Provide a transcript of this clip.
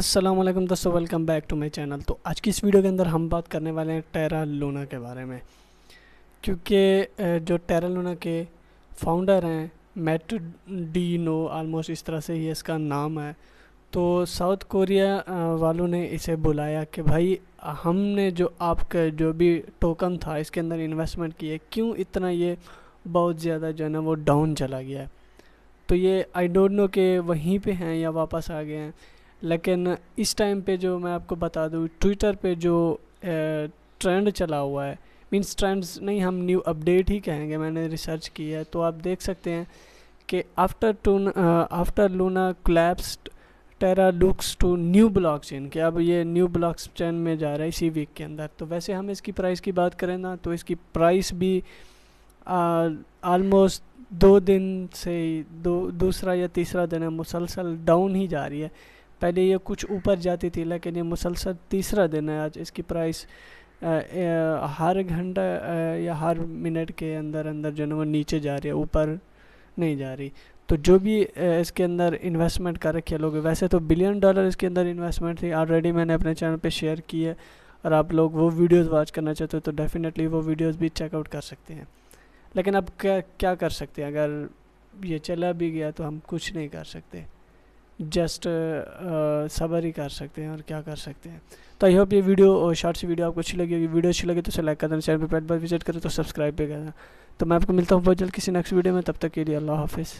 असलम दोस्तों welcome back to my channel तो आज की इस वीडियो के अंदर हम बात करने वाले हैं टेरा लूना के बारे में क्योंकि जो टेरा लूना के फाउंडर हैं मैट डी नो आलमोस्ट इस तरह से ही इसका नाम है तो साउथ कोरिया वालों ने इसे बुलाया कि भाई हमने जो आपका जो भी टोकन था इसके अंदर इन्वेस्टमेंट किए क्यों इतना ये बहुत ज़्यादा जो है ना वो डाउन चला गया है तो ये आई डोंट नो कि वहीं पे हैं या वापस आ गए हैं लेकिन इस टाइम पे जो मैं आपको बता दूँ ट्विटर पे जो ट्रेंड चला हुआ है मीन्स ट्रेंड्स नहीं हम न्यू अपडेट ही कहेंगे मैंने रिसर्च की है तो आप देख सकते हैं कि after toon after Luna collapse Terra looks to new blockchain कि अब ये न्यू ब्लॉक चेन में जा रहा है इसी वीक के अंदर तो वैसे हम इसकी प्राइस की बात करें ना तो इसकी प्राइस भी आलमोस्ट दो दिन से दो दूसरा या तीसरा दिन है मुसलसल डाउन ही जा रही है पहले ये कुछ ऊपर जाती थी लेकिन ये मुसलसल तीसरा दिन है आज इसकी प्राइस आ, आ, हर घंटा या हर मिनट के अंदर अंदर जो है वो नीचे जा रही है ऊपर नहीं जा रही तो जो भी इसके अंदर इन्वेस्टमेंट कर रखे लोग वैसे तो बिलियन डॉलर इसके अंदर इन्वेस्टमेंट थी ऑलरेडी मैंने अपने चैनल पे शेयर की है और आप लोग वो वीडियोस वॉच करना चाहते हो तो डेफिनेटली वो वीडियोस भी चेकआउट कर सकते हैं लेकिन अब क्या क्या कर सकते हैं अगर ये चला भी गया तो हम कुछ नहीं कर सकते जस्ट सबर ही कर सकते हैं और क्या कर सकते हैं तो आई होप ये वीडियो शॉर्ट सी वीडियो आपको अच्छी लगी होगी वीडियो अच्छी लगी तो उसे लाइक कर देना चैनल पर पहली बार विजिट करें तो सब्सक्राइब भी करना तो मैं आपको मिलता हूँ बहुत जल्द किसी नेक्स्ट वीडियो में तब तक के लिए अल्लाह हाफिज़